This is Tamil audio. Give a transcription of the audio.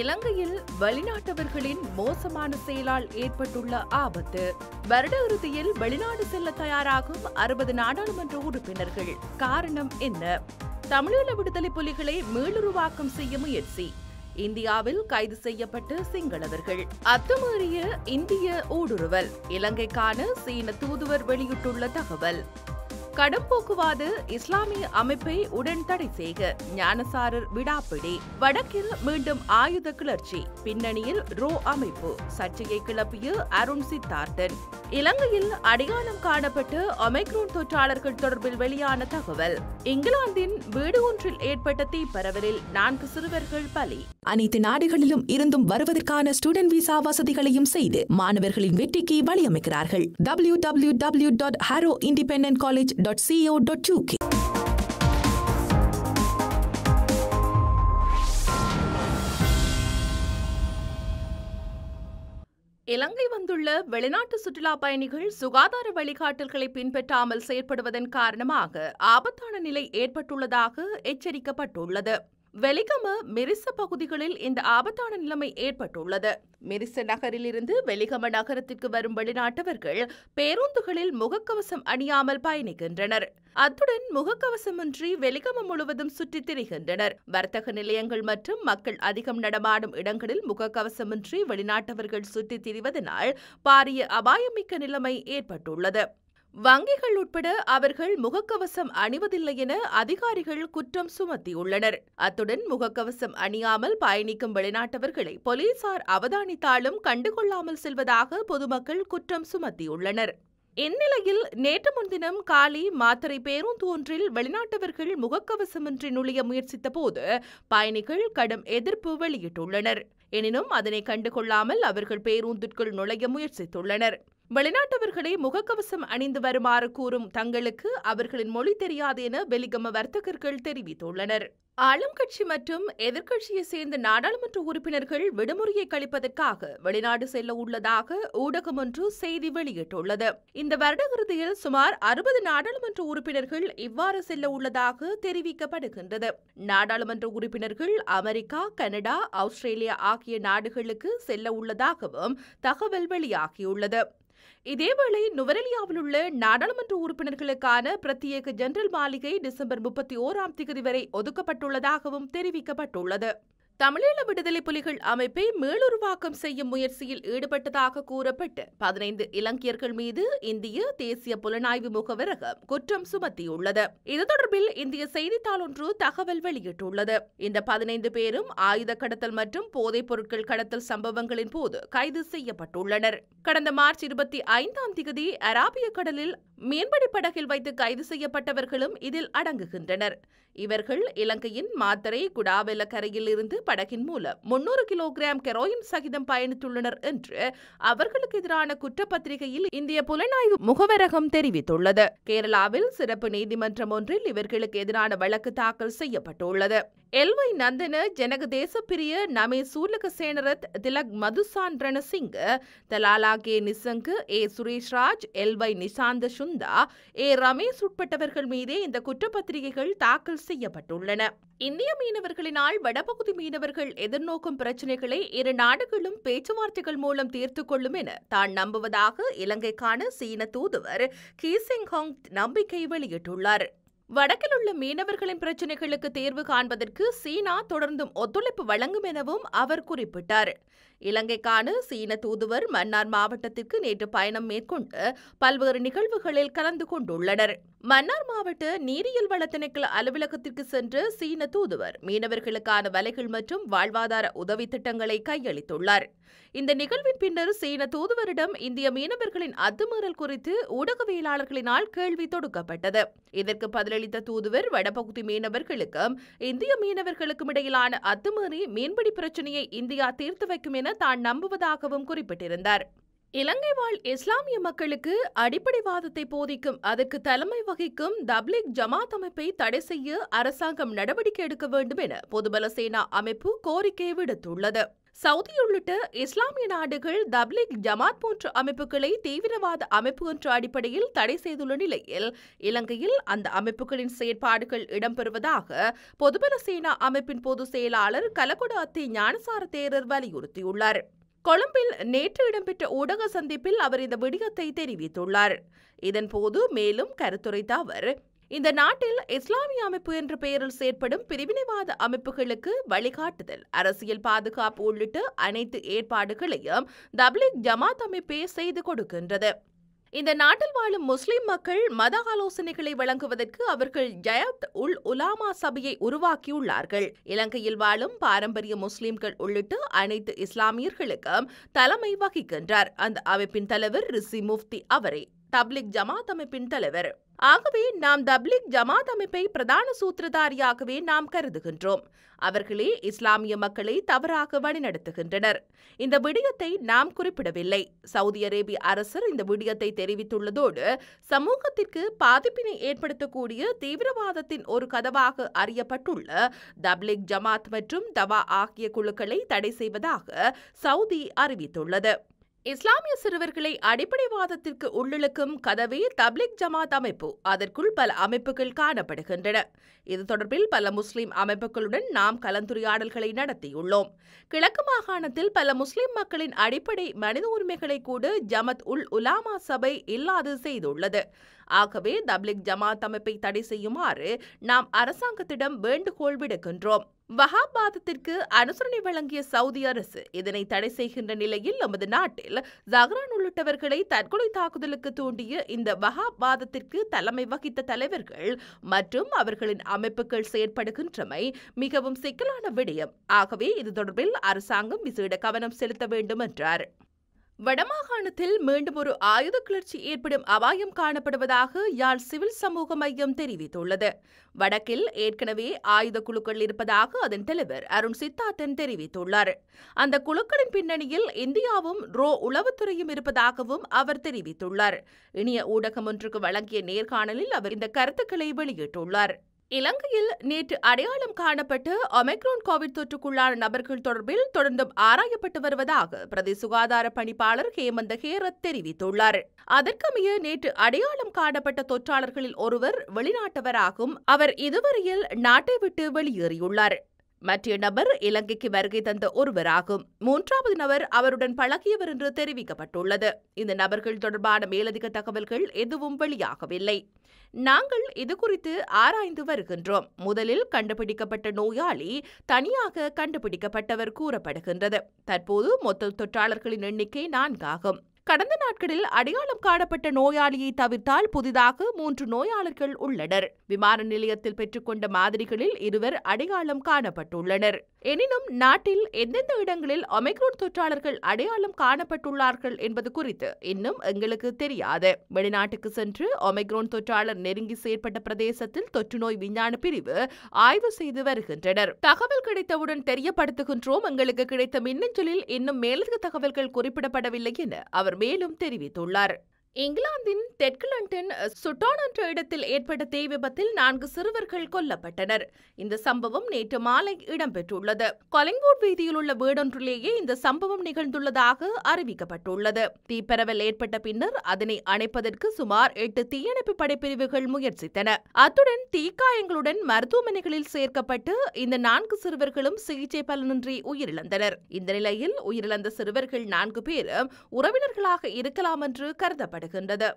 இலங்கையில் வெளிநாட்டவர்களின் மோசமான செயலால் ஏற்பட்டுள்ள ஆபத்து வருட இறுதியில் வெளிநாடு செல்ல தயாராகும் அறுபது நாடாளுமன்ற உறுப்பினர்கள் காரணம் என்ன தமிழீழ விடுதலை புலிகளை மீளுருவாக்கம் செய்ய முயற்சி இந்தியாவில் கைது செய்யப்பட்டு சிங்களவர்கள் அத்துமீறிய இந்திய ஊடுருவல் இலங்கைக்கான சீன தூதுவர் வெளியிட்டுள்ள தகவல் போக்குவாது இஸ்லாமிய அமைப்பை உடன் தடை செய்க ஞானசாரர் விடாப்பிடி வடக்கில் மீண்டும் ஆயுத கிளர்ச்சி பின்னணியில் ரோ அமைப்பு சர்ச்சையை கிளப்பிய அருண் சித்தார்த்தன் இலங்கையில் அடையாளம் காணப்பட்டு அமைக்ரோன் தொற்றாளர்கள் தொடர்பில் வெளியான தகவல் இங்கிலாந்தின் வீடு ஒன்றில் ஏற்பட்ட தீப்பரவலில் நான்கு சிறுவர்கள் பலி அனைத்து நாடுகளிலும் இருந்தும் வருவதற்கான ஸ்டூடெண்ட் விசா வசதிகளையும் செய்து மாணவர்களின் வெற்றிக்கு வழியமைக்கிறார்கள் W W W dot Harrow independent college dot co dot UK இலங்கை வந்துள்ள வெளிநாட்டு சுற்றுலா பயணிகள் சுகாதார வழிகாட்டல்களை பின்பற்றாமல் செயற்படுவதன் காரணமாக ஆபத்தான நிலை ஏற்பட்டுள்ளதாக எச்சரிக்கப்பட்டுள்ளது வெலிகம மெரிச பகுதிகளில் இந்த ஆபத்தான நிலைமை ஏற்பட்டுள்ளது மெரிச நகரிலிருந்து வெலிகம நகரத்திற்கு வரும் வெளிநாட்டவர்கள் பேருந்துகளில் முகக்கவசம் அணியாமல் பயணிக்கின்றனர் அத்துடன் முகக்கவசமின்றி வெலிகம முழுவதும் சுற்றித் திரிகின்றனர் வர்த்தக நிலையங்கள் மற்றும் மக்கள் அதிகம் நடமாடும் இடங்களில் முகக்கவசமின்றி வெளிநாட்டவர்கள் சுற்றித் திரிவதனால் பாரிய அபாயமிக்க நிலைமை ஏற்பட்டுள்ளது வங்கிகள் உட்பட அவர்கள் முகக்கவசம் அணிவதில்லை என அதிகாரிகள் குற்றம் சுமத்தியுள்ளனர் அத்துடன் முகக்கவசம் அணியாமல் பயணிக்கும் வெளிநாட்டவர்களை போலீசார் அவதானித்தாலும் கண்டுகொள்ளாமல் செல்வதாக பொதுமக்கள் குற்றம் சுமத்தியுள்ளனர் இந்நிலையில் நேற்று முன்தினம் காலி மாத்திரை பேருந்து ஒன்றில் வெளிநாட்டவர்கள் முகக்கவசமின்றி நுழைய முயற்சித்த போது பயணிகள் கடும் எதிர்ப்பு வெளியிட்டுள்ளனர் எனினும் அதனை கண்டுகொள்ளாமல் அவர்கள் பேருந்திற்குள் நுழைய முயற்சித்துள்ளனர் வெளிநாட்டவர்களை முகக்கவசம் அணிந்து வருமாறு கூறும் தங்களுக்கு அவர்களின் மொழி தெரியாது என வெலிகம வர்த்தகர்கள் தெரிவித்துள்ளனர் ஆளும் கட்சி மற்றும் எதிர்க்கட்சியை சேர்ந்த நாடாளுமன்ற உறுப்பினர்கள் விடுமுறையை கழிப்பதற்காக வெளிநாடு செல்ல உள்ளதாக ஊடகம் ஒன்று செய்தி வெளியிட்டுள்ளது இந்த வருடகிருதியில் சுமார் அறுபது நாடாளுமன்ற உறுப்பினர்கள் இவ்வாறு செல்ல உள்ளதாக தெரிவிக்கப்படுகின்றது நாடாளுமன்ற உறுப்பினர்கள் அமெரிக்கா கனடா ஆஸ்திரேலியா ஆகிய நாடுகளுக்கு செல்ல உள்ளதாகவும் தகவல் வெளியாகியுள்ளது இதேவேளை நுவரெலியாவில் உள்ள நாடாளுமன்ற உறுப்பினர்களுக்கான பிரத்யேக ஜெனரல் மாளிகை டிசம்பர் முப்பத்தி ஓராம் தேதி வரை ஒதுக்கப்பட்டுள்ளதாகவும் தெரிவிக்கப்பட்டுள்ளது தமிழீழ விடுதலை புலிகள் அமைப்பை மேலுருவாக்கம் செய்யும் முயற்சியில் ஈடுபட்டதாக கூறப்பட்டு பதினைந்து இலங்கையர்கள் மீது இந்திய தேசிய புலனாய்வு முகவரகம் குற்றம் சுமத்தியுள்ளது இது தொடர்பில் இந்திய செய்தித்தாள் ஒன்று தகவல் வெளியிட்டுள்ளது இந்த பதினைந்து பேரும் ஆயுத கடத்தல் மற்றும் போதைப் பொருட்கள் கடத்தல் சம்பவங்களின் போது கைது செய்யப்பட்டுள்ளனர் கடந்த மார்ச் இருபத்தி ஐந்தாம் தேதி அராபிய கடலில் மீன்பிடி படகில் வைத்து கைது செய்யப்பட்டவர்களும் இதில் அடங்குகின்றனர் இவர்கள் இலங்கையின் மாத்தரை குடாவெல்ல கரையில் இருந்து படகின் மூலம் முன்னூறு கிலோகிராம் கெரோயின் சகிதம் பயணித்துள்ளனர் என்று அவர்களுக்கு எதிரான குற்றப்பத்திரிகையில் இந்திய புலனாய்வு முகவரகம் தெரிவித்துள்ளது கேரளாவில் சிறப்பு நீதிமன்றம் ஒன்றில் இவர்களுக்கு எதிரான வழக்கு தாக்கல் செய்யப்பட்டுள்ளது எல்வை நந்தன ஜனக தேசப்பிரிய நமே சூலக சேனரத் திலக் மதுசான் ரணசிங்க தலாலாகே நிசங்கு ஏ சுரேஷ்ராஜ் எல்வை நிசாந்த சுந்தா ஏ ரமேஷ் உட்பட்டவர்கள் மீதே இந்த குற்றப்பத்திரிகைகள் தாக்கல் செய்யப்பட்டுள்ளன இந்திய மீனவர்களினால் வடபகுதி மீனவர்கள் மீனவர்கள் எதிர்நோக்கும் பிரச்சினைகளை இரு நாடுகளும் பேச்சுவார்த்தைகள் மூலம் தீர்த்து கொள்ளும் என தான் நம்புவதாக இலங்கைக்கான சீன தூதுவர் கீசிங் ஹாங் நம்பிக்கை வெளியிட்டுள்ளார் வடக்கில் உள்ள மீனவர்களின் பிரச்சினைகளுக்கு தீர்வு காண்பதற்கு சீனா தொடர்ந்தும் ஒத்துழைப்பு வழங்கும் எனவும் அவர் குறிப்பிட்டார் இலங்கைக்கான சீன தூதுவர் மன்னார் மாவட்டத்திற்கு நேற்று பயணம் மேற்கொண்டு பல்வேறு நிகழ்வுகளில் கலந்து கொண்டுள்ளனர் மன்னார் மாவட்ட நீரியல் வளத்திணைக்கள் அலுவலகத்திற்கு சென்று சீன தூதுவர் மீனவர்களுக்கான வலைகள் மற்றும் வாழ்வாதார உதவி திட்டங்களை கையளித்துள்ளார் இந்த நிகழ்வின் பின்னர் சீன தூதுவரிடம் இந்திய மீனவர்களின் அத்துமீறல் குறித்து ஊடகவியலாளர்களினால் கேள்வி தொடுக்கப்பட்டது இதற்கு பதிலளித்த தூதுவர் வடபகுதி மீனவர்களுக்கும் இந்திய மீனவர்களுக்கும் இடையிலான அத்துமீறி மீன்பிடி பிரச்சனையை இந்தியா தீர்த்து வைக்கும் என என தான் நம்புவதாகவும் குறிப்பிட்டிருந்தார் இலங்கை வாழ் இஸ்லாமிய மக்களுக்கு அடிப்படைவாதத்தை போதிக்கும் அதற்கு தலைமை வகிக்கும் தப்லிக் ஜமாத் அமைப்பை தடை செய்ய அரசாங்கம் நடவடிக்கை எடுக்க வேண்டும் என பொதுபல சேனா அமைப்பு கோரிக்கை விடுத்துள்ளது சவுதி உள்ளிட்ட இஸ்லாமிய நாடுகள் தப்லிக் ஜமாத் போன்ற அமைப்புகளை தீவிரவாத அமைப்பு என்ற அடிப்படையில் தடை செய்துள்ள நிலையில் இலங்கையில் அந்த அமைப்புகளின் செயற்பாடுகள் இடம்பெறுவதாக பொதுபல சேனா அமைப்பின் பொதுச் செயலாளர் கலகுட அத்தி ஞானசார தேரர் வலியுறுத்தியுள்ளார் கொழும்பில் நேற்று இடம்பெற்ற ஊடக சந்திப்பில் அவர் இந்த விடயத்தை தெரிவித்துள்ளார் இதன்போது மேலும் கருத்துரைத்த அவர் இந்த நாட்டில் இஸ்லாமிய அமைப்பு என்ற பெயரில் செயற்படும் பிரிவினைவாத அமைப்புகளுக்கு வழிகாட்டுதல் அரசியல் பாதுகாப்பு உள்ளிட்ட அனைத்து ஏற்பாடுகளையும் தப்லிக் ஜமாத் அமைப்பே செய்து கொடுக்கின்றது இந்த நாட்டில் வாழும் முஸ்லிம் மக்கள் மத ஆலோசனைகளை வழங்குவதற்கு அவர்கள் ஜயத் உல் உலாமா சபையை உருவாக்கியுள்ளார்கள் இலங்கையில் வாழும் பாரம்பரிய முஸ்லிம்கள் உள்ளிட்ட அனைத்து இஸ்லாமியர்களுக்கும் தலைமை வகிக்கின்றார் அந்த அமைப்பின் தலைவர் ரிசி முஃப்தி அவரே தப்லிக் ஜமாத் அமைப்பின் தலைவர் ஆகவே நாம் தப்லிக் ஜமாத் அமைப்பை பிரதான சூத்திரதாரியாகவே நாம் கருதுகின்றோம் அவர்களே இஸ்லாமிய மக்களை தவறாக வழிநடத்துகின்றனர் இந்த விடயத்தை நாம் குறிப்பிடவில்லை சவுதி அரேபிய அரசர் இந்த விடயத்தை தெரிவித்துள்ளதோடு சமூகத்திற்கு பாதிப்பினை ஏற்படுத்தக்கூடிய தீவிரவாதத்தின் ஒரு கதவாக அறியப்பட்டுள்ள தப்லிக் ஜமாத் மற்றும் தவா ஆகிய குழுக்களை தடை செய்வதாக சவுதி அறிவித்துள்ளது இஸ்லாமிய சிறுவர்களை அடிப்படைவாதத்திற்கு உள்ளிழுக்கும் கதவே தப்லிக் ஜமாத் அமைப்பு அதற்குள் பல அமைப்புகள் காணப்படுகின்றன இது தொடர்பில் பல முஸ்லிம் அமைப்புகளுடன் நாம் கலந்துரையாடல்களை நடத்தியுள்ளோம் கிழக்கு மாகாணத்தில் பல முஸ்லிம் மக்களின் அடிப்படை மனித உரிமைகளை கூட ஜமத் உல் உலாமா சபை இல்லாது செய்துள்ளது ஆகவே தப்லிக் ஜமாத் அமைப்பை தடை செய்யுமாறு நாம் அரசாங்கத்திடம் வேண்டுகோள் விடுக்கின்றோம் வஹாபாதத்திற்கு அனுசரணை வழங்கிய சவுதி அரசு இதனை தடை செய்கின்ற நிலையில் நமது நாட்டில் ஜஹ்ரான் உள்ளிட்டவர்களை தற்கொலை தாக்குதலுக்கு தூண்டிய இந்த வஹாபாதத்திற்கு தலைமை வகித்த தலைவர்கள் மற்றும் அவர்களின் அமைப்புகள் செயற்படுகின்றமை மிகவும் சிக்கலான விடயம் ஆகவே இது தொடர்பில் அரசாங்கம் விசேட கவனம் செலுத்த வேண்டும் என்றார் வடமாகாணத்தில் மீண்டும் ஒரு ஆயுத கிளர்ச்சி ஏற்படும் அபாயம் காணப்படுவதாக யாழ் சிவில் சமூக மையம் தெரிவித்துள்ளது வடக்கில் ஏற்கனவே ஆயுத குழுக்கள் இருப்பதாக அதன் தலைவர் அருண் சித்தார்த்தன் தெரிவித்துள்ளார் அந்த குழுக்களின் பின்னணியில் இந்தியாவும் ரோ உளவுத்துறையும் இருப்பதாகவும் அவர் தெரிவித்துள்ளார் இனிய ஊடகம் ஒன்றுக்கு வழங்கிய நேர்காணலில் அவர் இந்த கருத்துக்களை வெளியிட்டுள்ளார் இலங்கையில் நேற்று அடையாளம் காணப்பட்டு ஒமைக்ரோன் கோவிட் தொற்றுக்குள்ளான நபர்கள் தொடர்பில் தொடர்ந்தும் ஆராயப்பட்டு வருவதாக பிரதி சுகாதார பணிப்பாளர் ஹேமந்த ஹேரத் தெரிவித்துள்ளார் அதற்கமைய நேற்று அடையாளம் காணப்பட்ட தொற்றாளர்களில் ஒருவர் வெளிநாட்டவராகும் அவர் இதுவரையில் நாட்டை விட்டு வெளியேறியுள்ளார் மற்ற நபர் இலங்கைக்கு வருகை தந்த ஒருவராகும் மூன்றாவது நபர் அவருடன் பழகியவர் என்று தெரிவிக்கப்பட்டுள்ளது இந்த நபர்கள் தொடர்பான மேலதிக தகவல்கள் எதுவும் வெளியாகவில்லை நாங்கள் இது குறித்து ஆராய்ந்து வருகின்றோம் முதலில் கண்டுபிடிக்கப்பட்ட நோயாளி தனியாக கண்டுபிடிக்கப்பட்டவர் கூறப்படுகின்றது தற்போது மொத்த தொற்றாளர்களின் எண்ணிக்கை நான்காகும் கடந்த நாட்களில் அடையாளம் காணப்பட்ட நோயாளியை தவிர்த்தால் புதிதாக மூன்று நோயாளர்கள் உள்ளனர் விமான நிலையத்தில் பெற்றுக்கொண்ட மாதிரிகளில் இருவர் அடையாளம் காணப்பட்டுள்ளனர் எனினும் நாட்டில் எந்தெந்த இடங்களில் ஒமைக்ரோன் தொற்றாளர்கள் அடையாளம் காணப்பட்டுள்ளார்கள் என்பது குறித்து இன்னும் எங்களுக்கு தெரியாது வெளிநாட்டுக்கு சென்று ஒமைக்ரோன் தொற்றாளர் நெருங்கி செயற்பட்ட பிரதேசத்தில் தொற்றுநோய் விஞ்ஞான பிரிவு ஆய்வு செய்து வருகின்றனர் தகவல் கிடைத்தவுடன் தெரியப்படுத்துகின்றோம் எங்களுக்கு கிடைத்த மின்னஞ்சலில் இன்னும் மேலதிக தகவல்கள் குறிப்பிடப்படவில்லை என அவர் மேலும் தெரிவித்துள்ளார் இங்கிலாந்தின் தெற்கு லண்டன் சுட்டான் என்ற இடத்தில் ஏற்பட்ட தீ விபத்தில் நான்கு சிறுவர்கள் கொல்லப்பட்டனர் இந்த சம்பவம் நேற்று மாலை இடம்பெற்றுள்ளது கொலிங்வுட் வீதியில் உள்ள வீடொன்றிலேயே இந்த சம்பவம் நிகழ்ந்துள்ளதாக அறிவிக்கப்பட்டுள்ளது தீப்பரவல் ஏற்பட்ட பின்னர் அதனை அணைப்பதற்கு சுமார் எட்டு தீயணைப்பு படைப்பிரிவுகள் முயற்சித்தன அத்துடன் தீக்காயங்களுடன் மருத்துவமனைகளில் சேர்க்கப்பட்டு இந்த நான்கு சிறுவர்களும் சிகிச்சை பலனின்றி உயிரிழந்தனர் இந்த நிலையில் உயிரிழந்த சிறுவர்கள் நான்கு பேர் உறவினர்களாக இருக்கலாம் என்று கருதப்படுகிறது கிடைக்கின்றது